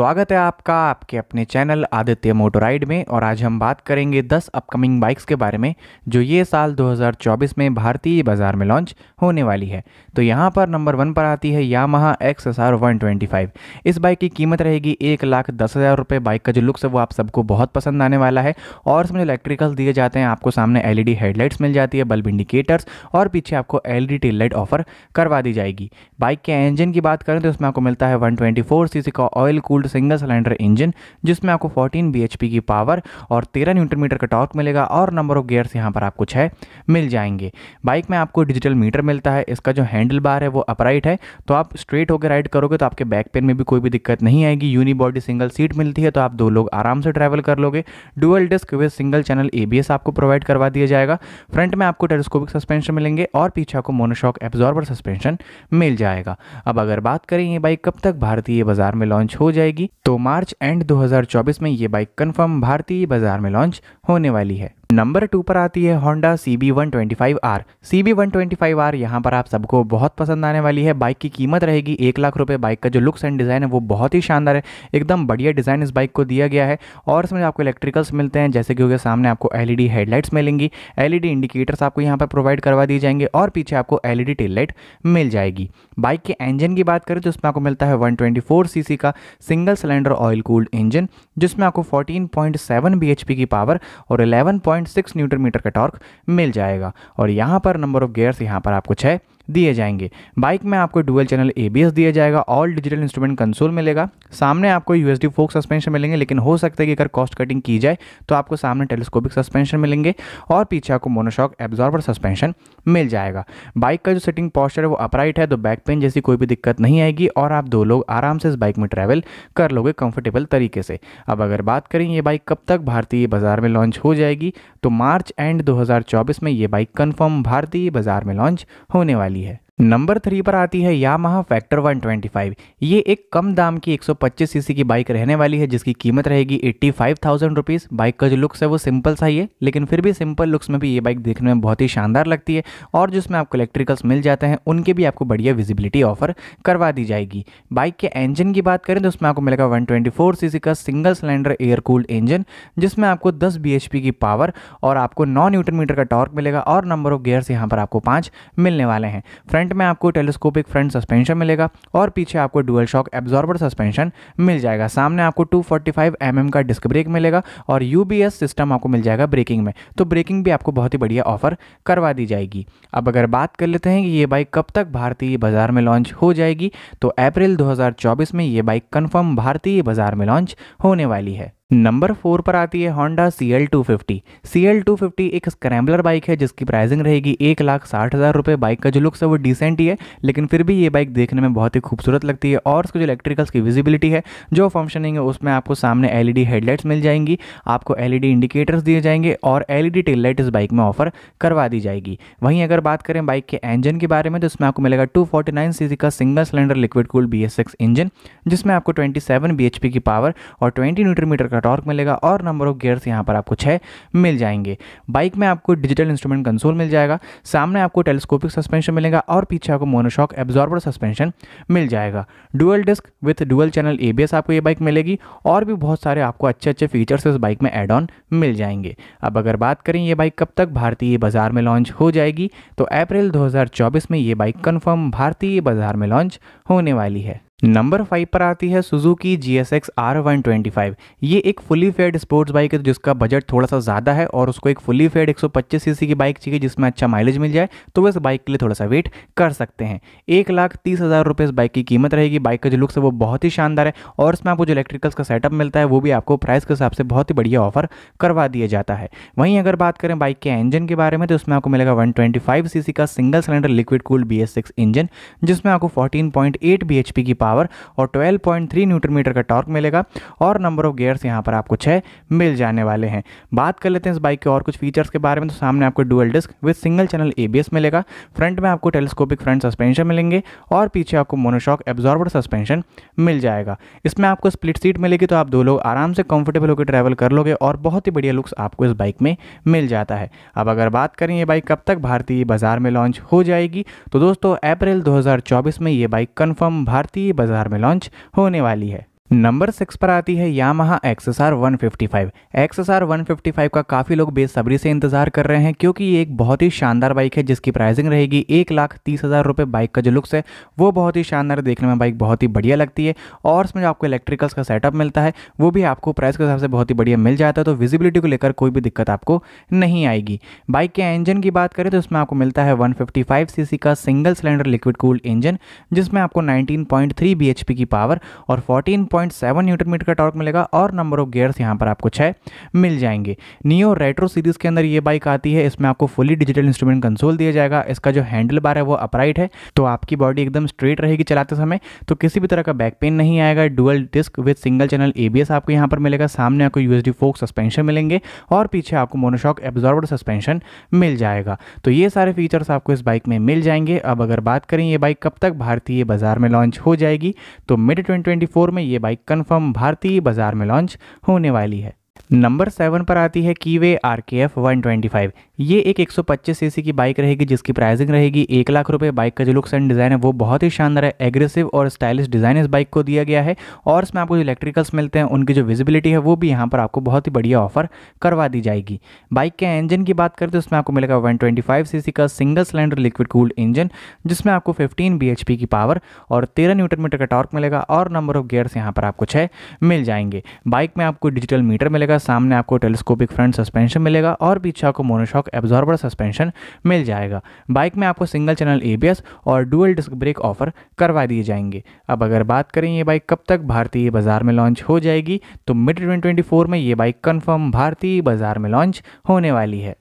स्वागत है आपका आपके अपने चैनल आदित्य मोटोराइड में और आज हम बात करेंगे 10 अपकमिंग बाइक्स के बारे में जो ये साल 2024 में भारतीय बाज़ार में लॉन्च होने वाली है तो यहाँ पर नंबर वन पर आती है Yamaha X S R one twenty five इस बाइक की कीमत रहेगी एक लाख दस हज़ार रुपये बाइक का जो लुक्स है वो आप सबको बहुत पसंद आने वाला है और इसमें इलेक्ट्रिकल दिए जाते हैं आपको सामने एल हेडलाइट्स e मिल जाती है बल्ब इंडिकेटर्स और पीछे आपको एल ई लाइट ऑफर करवा दी जाएगी बाइक के इंजन की बात करें तो इसमें आपको मिलता है वन ट्वेंटी का oil cooled single cylinder engine जिसमें आपको 14 bhp की पावर और 13 न्यूटन मीटर का टॉर्क मिलेगा और नंबर ऑफ गियर्स यहाँ पर आपको छः मिल जाएंगे बाइक में आपको डिजिटल मीटर मिलता है इसका जो हैंडल बार है वो अपराइट है तो आप स्ट्रेट होकर राइड करोगे तो आपके बैक पेन में भी कोई भी दिक्कत नहीं आएगी यूनिबॉडी सिंगल सीट मिलती है तो आप दो लोग आराम से ट्रैवल कर लोगे dual disc with single channel A आपको प्रोवाइड करवा दिया जाएगा फ्रंट में आपको टेलीस्कोपिक सस्पेंशन मिलेंगे और पीछे आपको मोनोशॉक एब्जॉर्बर सस्पेंशन मिल जाएगा अब अगर बात करें ये बाइक कब तक भारतीय बाजार में लॉन्च हो जाएगी जाएगी तो मार्च एंड 2024 में ये बाइक कंफर्म भारतीय बाजार में लॉन्च होने वाली है नंबर टू पर आती है Honda C B one twenty five R C B one twenty five R यहाँ पर आप सबको बहुत पसंद आने वाली है बाइक की कीमत रहेगी एक लाख रुपये बाइक का जो लुक्स एंड डिज़ाइन है वो बहुत ही शानदार है एकदम बढ़िया डिज़ाइन इस बाइक को दिया गया है और इसमें आपको इलेक्ट्रिकल्स मिलते हैं जैसे कि हो गया सामने आपको एल ई हेडलाइट्स मिलेंगी एल ई इंडिकेटर्स आपको यहाँ पर प्रोवाइड करवा दिए जाएंगे और पीछे आपको एल ई टेल लाइट मिल जाएगी बाइक के इंजन की बात करें तो उसमें आपको मिलता है one twenty four C C का single cylinder oil cooled engine जिसमें आपको fourteen point seven B H P की पावर और eleven point point six newton metre का टॉर्क मिल जाएगा और यहाँ पर नंबर ऑफ गेयर्स यहाँ पर आपको छः दिए जाएंगे बाइक में आपको डुअल चैनल एबीएस दिया जाएगा ऑल डिजिटल इंस्ट्रूमेंट कंसोल मिलेगा सामने आपको यूएसडी फोक सस्पेंशन मिलेंगे लेकिन हो सकता है कि अगर कॉस्ट कटिंग की जाए तो आपको सामने टेलीस्कोपिक सस्पेंशन मिलेंगे और पीछे आपको मोनोशॉक एब्जॉर्बर सस्पेंशन मिल जाएगा बाइक का जो सिटिंग पॉस्चर है वो अपराइट है तो बैक पेन जैसी कोई भी दिक्कत नहीं आएगी और आप दो लोग आराम से इस बाइक में ट्रैवल कर लोगे कंफर्टेबल तरीके से अब अगर बात करें ये बाइक कब तक भारतीय बाजार में लॉन्च हो जाएगी तो मार्च एंड दो में ये बाइक कन्फर्म भारतीय बाजार में लॉन्च होने वाली है नंबर थ्री पर आती है यामाहा फैक्टर 125 ये एक कम दाम की 125 सीसी की बाइक रहने वाली है जिसकी कीमत रहेगी eighty five thousand rupees bike का जो लुक्स है वो सिंपल सा ही है लेकिन फिर भी सिंपल लुक्स में भी ये बाइक देखने में बहुत ही शानदार लगती है और जिसमें आपको इलेक्ट्रिकल्स मिल जाते हैं उनके भी आपको बढ़िया विजिबिलिटी ऑफर करवा दी जाएगी बाइक के इंजन की बात करें तो उसमें आपको मिलेगा वन ट्वेंटी का single cylinder air cooled engine जिसमें आपको दस बी की पावर और आपको नौ न्यूटन मीटर का टॉर्क मिलेगा और नंबर ऑफ गेयर्स यहाँ पर आपको पाँच मिलने वाले हैं फ्रंट फ्रंट में आपको टेलीस्कोपिक फ्रंट सस्पेंशन मिलेगा और पीछे आपको डुअल शॉक एब्जॉर्बर सस्पेंशन मिल जाएगा सामने आपको 245 फोर्टी mm का डिस्क ब्रेक मिलेगा और यू सिस्टम आपको मिल जाएगा ब्रेकिंग में तो ब्रेकिंग भी आपको बहुत ही बढ़िया ऑफर करवा दी जाएगी अब अगर बात कर लेते हैं कि ये बाइक कब तक भारतीय बाजार में लॉन्च हो जाएगी तो अप्रैल दो में ये बाइक कन्फर्म भारतीय बाजार में लॉन्च होने वाली है नंबर फोर पर आती है Honda C L two fifty C L two fifty एक स्क्रैम्बलर बाइक है जिसकी प्राइसिंग रहेगी एक लाख साठ हज़ार रुपये बाइक का जो लुक्स है वो डिसेंट ही है लेकिन फिर भी ये बाइक देखने में बहुत ही खूबसूरत लगती है और उसकी जो इलेक्ट्रिकल्स की विजिबिलिटी है जो फंक्शनिंग है उसमें आपको सामने एल हेडलाइट्स e मिल जाएंगी आपको एल इंडिकेटर्स e दिए जाएंगे और एल ई डी इस बाइक में ऑफर करवा दी जाएगी वहीं अगर बात करें बाइक के इंजन के बारे में तो इसमें आपको मिलेगा टू सीसी का single cylinder liquid cool B engine जिसमें आपको ट्वेंटी सेवन की पावर और ट्वेंटी न्यूट्रीमीटर का टॉर्क मिलेगा और नंबर ऑफ गियर्स यहाँ पर आपको छः मिल जाएंगे बाइक में आपको डिजिटल इंस्ट्रूमेंट कंसोल मिल जाएगा सामने आपको टेलीस्कोपिक सस्पेंशन मिलेगा और पीछे आपको मोनोशॉक एब्जॉर्बर सस्पेंशन मिल जाएगा dual disc with dual channel A आपको ये बाइक मिलेगी और भी बहुत सारे आपको अच्छे अच्छे फीचर्स इस बाइक में एड ऑन मिल जाएंगे अब अगर बात करें ये बाइक कब तक भारतीय बाजार में लॉन्च हो जाएगी तो अप्रैल 2024 में ये बाइक कन्फर्म भारतीय बाजार में लॉन्च होने वाली है नंबर फाइव पर आती है Suzuki G S X R one twenty five ये एक फुली फेड स्पोर्ट्स बाइक है जिसका बजट थोड़ा सा ज़्यादा है और उसको एक फुली फेड 125 सीसी की बाइक चाहिए जिसमें अच्छा माइलेज मिल जाए तो वह इस बाइक के लिए थोड़ा सा वेट कर सकते हैं एक लाख तीस हज़ार रुपये इस बाइक की कीमत रहेगी बाइक का जो लुक्स है वो बहुत ही शानदार है और इसमें आपको जो इलेक्ट्रिकल्स का सेटअप मिलता है वो भी आपको प्राइस के हिसाब से बहुत ही बढ़िया ऑफर करवा दिया जाता है वहीं अगर बात करें बाइक के इंजन के बारे में तो उसमें आपको मिलेगा वन ट्वेंटी फाइव सी का single cylinder liquid cool B S six engine जिसमें आपको fourteen point eight B H P की पावर और 12.3 न्यूटन मीटर का टॉर्क मिलेगा और नंबर ऑफ गेयर्स यहाँ पर आपको छः मिल जाने वाले हैं बात कर लेते हैं इस बाइक के और कुछ फीचर्स के बारे में तो सामने आपको dual disc with single channel A मिलेगा फ्रंट में आपको टेलीस्कोपिक फ्रंट सस्पेंशन मिलेंगे और पीछे आपको मोनोशॉक एब्जॉर्बर सस्पेंशन मिल जाएगा इसमें आपको स्प्लिट सीट मिलेगी तो आप दो लोग आराम से कंफर्टेबल होकर ट्रैवल कर लोगे और बहुत ही बढ़िया लुक्स आपको इस बाइक में मिल जाता है अब अगर बात करें ये बाइक कब तक भारतीय बाजार में लॉन्च हो जाएगी तो दोस्तों अप्रैल 2024 में ये बाइक कंफर्म भारतीय बाजार में लॉन्च होने वाली है नंबर सिक्स पर आती है Yamaha X S R one fifty five X S R one fifty five का काफ़ी लोग बेसब्री से इंतजार कर रहे हैं क्योंकि ये एक बहुत ही शानदार बाइक है जिसकी प्राइसिंग रहेगी एक लाख तीस हज़ार रुपये बाइक का जो लुक्स है वो बहुत ही शानदार देखने में बाइक बहुत ही बढ़िया लगती है और उसमें जो आपको इलेक्ट्रिकल्स का सेटअप मिलता है वो भी आपको प्राइस के हिसाब से बहुत ही बढ़िया मिल जाता है तो विजिबिलिटी को लेकर कोई भी दिक्कत आपको नहीं आएगी बाइक के इंजन की बात करें तो इसमें आपको मिलता है one fifty five C C का single cylinder liquid cooled engine जिसमें आपको nineteen point three B H P की पावर और फोर्टीन सेवन न्यूटन मीटर का टॉर्क मिलेगा और नंबर ऑफ गेयर्स यहाँ पर आपको छः मिल जाएंगे नियो रेट्रो सीरीज़ के अंदर ये बाइक आती है इसमें आपको फुली डिजिटल इंस्ट्रूमेंट कंसोल दिया जाएगा इसका जो हैंडल बार है वो अपराइट है तो आपकी बॉडी एकदम स्ट्रेट रहेगी चलाते समय तो किसी भी तरह का बैक पेन नहीं आएगा dual disc with single channel A आपको यहाँ पर मिलेगा सामने आपको यू फोक सस्पेंशन मिलेंगे और पीछे आपको मोनोशॉक एब्जॉर्बर सस्पेंशन मिल जाएगा तो ये सारे फीचर्स आपको इस बाइक में मिल जाएंगे अब अगर बात करें ये बाइक कब तक भारतीय बाजार में लॉन्च हो जाएगी तो मिड ट्वेंटी में ये बाइक बाइक कन्फर्म भारतीय बाजार में लॉन्च होने वाली है नंबर सेवन पर आती है Keeway R K F one twenty five ये एक एक सौ पच्चीस सी की बाइक रहेगी जिसकी प्राइसिंग रहेगी एक लाख रुपए बाइक का जो लुक्स एंड डिज़ाइन है वो बहुत ही शानदार है एग्रेसिव और स्टाइलिश डिज़ाइन इस बाइक को दिया गया है और इसमें आपको जो इलेक्ट्रिकल्स मिलते हैं उनकी जो विजिबिलिटी है वो भी यहाँ पर आपको बहुत ही बढ़िया ऑफर करवा दी जाएगी बाइक के इंजन की बात करें तो इसमें आपको मिलेगा वन ट्वेंटी फाइव सी का single cylinder liquid cooled engine जिसमें आपको फिफ्टीन बी एच पी की पावर और तेरह न्यूटन मीटर का टॉर्क मिलेगा और नंबर ऑफ गेयर्स यहाँ पर आपको छः मिल जाएंगे बाइक में आपको डिजिटल मीटर मिलेगा जाएगा सामने आपको टेलीस्कोपिक फ्रंट सस्पेंशन मिलेगा और पीछे आपको मोनोशॉक एब्जॉर्बर सस्पेंशन मिल जाएगा बाइक में आपको सिंगल चैनल एबीएस और डुअल डिस्क ब्रेक ऑफर करवा दिए जाएंगे अब अगर बात करें ये बाइक कब तक भारतीय बाजार में लॉन्च हो जाएगी तो मिड ट्वेंटी में ये बाइक कन्फर्म भारतीय बाजार में लॉन्च होने वाली है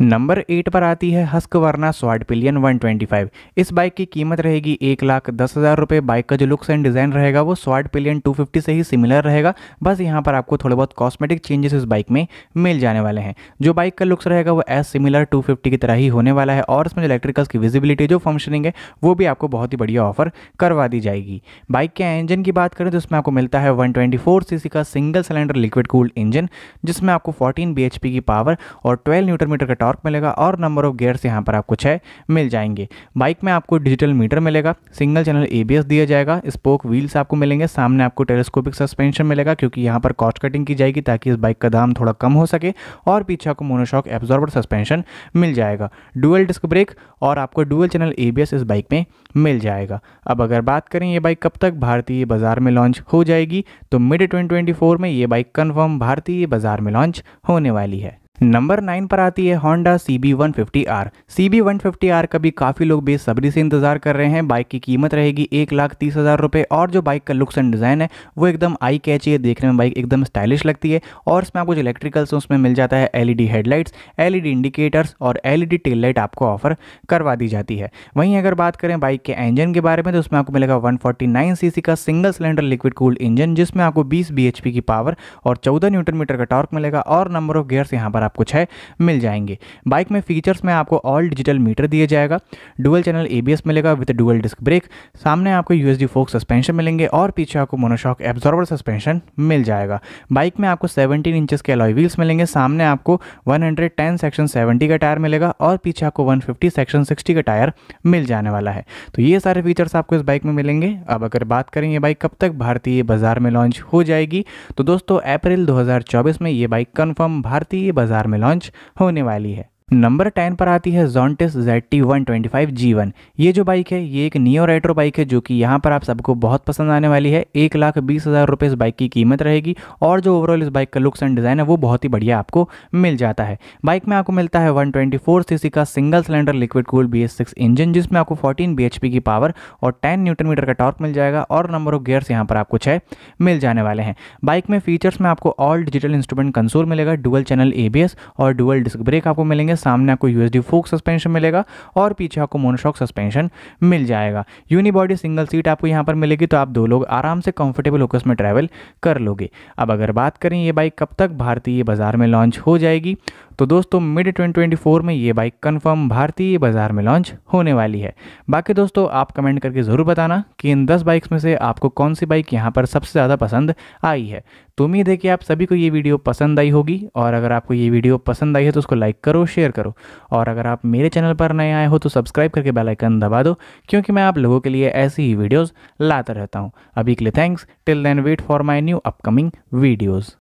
नंबर एट पर आती है हस्क वर्ना स्वाड पिलियन 125 इस बाइक की कीमत रहेगी एक लाख दस हज़ार रुपये बाइक का जो लुक्स एंड डिज़ाइन रहेगा वो स्वाड पिलियन 250 से ही सिमिलर रहेगा बस यहाँ पर आपको थोड़े बहुत कॉस्मेटिक चेंजेस इस बाइक में मिल जाने वाले हैं जो बाइक का लुक्स रहेगा वो एज सिमिलर टू की तरह ही होने वाला है और इसमें जो इलेक्ट्रिकल्स की विजिबिलिटी जो फंक्शनिंग है वो भी आपको बहुत ही बढ़िया ऑफर करवा दी जाएगी बाइक के इंजन की बात करें तो इसमें आपको मिलता है वन ट्वेंटी का single cylinder liquid cooled engine जिसमें आपको फोर्टीन बी की पावर और ट्वेल्व न्यूटन मीटर का टॉर्क मिलेगा और नंबर ऑफ गेयर्स यहाँ पर आपको छः मिल जाएंगे बाइक में आपको डिजिटल मीटर मिलेगा सिंगल चैनल ए दिया जाएगा स्पोक व्हील्स आपको मिलेंगे सामने आपको टेलीस्कोपिक सस्पेंशन मिलेगा क्योंकि यहाँ पर कॉस्ट कटिंग की जाएगी ताकि इस बाइक का दाम थोड़ा कम हो सके और पीछे आपको मोनोशॉक एब्जॉर्बर सस्पेंशन मिल जाएगा डुअल डिस्क ब्रेक और आपको डुअल चैनल ए इस बाइक में मिल जाएगा अब अगर बात करें ये बाइक कब तक भारतीय बाजार में लॉन्च हो जाएगी तो मिड 2024 में ये बाइक कन्फर्म भारतीय बाजार में लॉन्च होने वाली है नंबर नाइन पर आती है Honda C B one fifty R C B one fifty R का भी काफ़ी लोग बेसब्री से इंतजार कर रहे हैं बाइक की कीमत रहेगी एक लाख तीस हज़ार रुपये और जो बाइक का लुक्स एंड डिज़ाइन है वो एकदम आई कैची है देखने में बाइक एकदम स्टाइलिश लगती है और इसमें आपको जो इलेक्ट्रिकल्स हैं उसमें मिल जाता है एल हेडलाइट्स एल इंडिकेटर्स और एल टेल लाइट आपको ऑफर करवा दी जाती है वहीं अगर बात करें बाइक के इंजन के बारे में तो उसमें आपको मिलेगा वन फोर्टी का single cylinder liquid cooled engine जिसमें आपको बीस बी की पावर और चौदह न्यूटन मीटर का टॉर्क मिलेगा और नंबर ऑफ गेयर्स यहाँ पर आप कुछ है मिल जाएंगे बाइक में फीचर्स में आपको ऑल डिजिटल मीटर दिया जाएगा डुअल चैनल ए मिलेगा विद डुअल डिस्क ब्रेक सामने आपको यू एस सस्पेंशन मिलेंगे और पीछे आपको मोनोशॉक एब्जॉर्बर सस्पेंशन मिल जाएगा बाइक में आपको 17 इंचेस के अलॉय व्हील्स मिलेंगे सामने आपको 110 सेक्शन 70 का टायर मिलेगा और पीछे आपको 150 सेक्शन 60 का टायर मिल जाने वाला है तो ये सारे फीचर्स आपको इस बाइक में मिलेंगे अब अगर बात करें ये बाइक कब तक भारतीय बाजार में लॉन्च हो जाएगी तो दोस्तों अप्रैल 2024 में ये बाइक कन्फर्म भारतीय बाजार में लॉन्च होने वाली है नंबर टेन पर आती है Zontes Z T one twenty five G one ये जो बाइक है ये एक नियो रेट्रो बाइक है जो कि यहाँ पर आप सबको बहुत पसंद आने वाली है एक लाख बीस हज़ार रुपये इस बाइक की कीमत रहेगी और जो ओवरऑल इस बाइक का लुक्स एंड डिज़ाइन है वो बहुत ही बढ़िया आपको मिल जाता है बाइक में आपको मिलता है one twenty four C C का single cylinder liquid cool B S six engine जिसमें आपको फोर्टीन बी एच पी की पावर और टेन न्यूटन मीटर का टॉर्क मिल जाएगा और नंबर ऑफ गियर्स यहाँ पर आपको छः मिल जाने वाले हैं बाइक में फीचर्स में आपको ऑल डिजिटल इंस्ट्रूमेंट कंसोल मिलेगा dual channel A B S और डुअल डिस्क ब्रेक आपको मिलेंगे है सामने आपको यूएसडी फोक सस्पेंशन मिलेगा और पीछे आपको मोनोशॉक सस्पेंशन मिल जाएगा यूनिबॉडी सिंगल सीट आपको यहाँ पर मिलेगी तो आप दो लोग आराम से कंफर्टेबल होकर उसमें ट्रैवल कर लोगे अब अगर बात करें ये बाइक कब तक भारतीय बाज़ार में लॉन्च हो जाएगी तो दोस्तों मिड 2024 में ये बाइक कन्फर्म भारतीय बाजार में लॉन्च होने वाली है बाकी दोस्तों आप कमेंट करके ज़रूर बताना कि इन 10 बाइक्स में से आपको कौन सी बाइक यहाँ पर सबसे ज़्यादा पसंद आई है तो उम्मीद है कि आप सभी को ये वीडियो पसंद आई होगी और अगर आपको ये वीडियो पसंद आई है तो उसको लाइक करो शेयर करो और अगर आप मेरे चैनल पर नए आए हो तो सब्सक्राइब करके बेलाइकन दबा दो क्योंकि मैं आप लोगों के लिए ऐसी ही वीडियोज़ लाता रहता हूँ अभी के लिए thanks till then wait for my new upcoming videos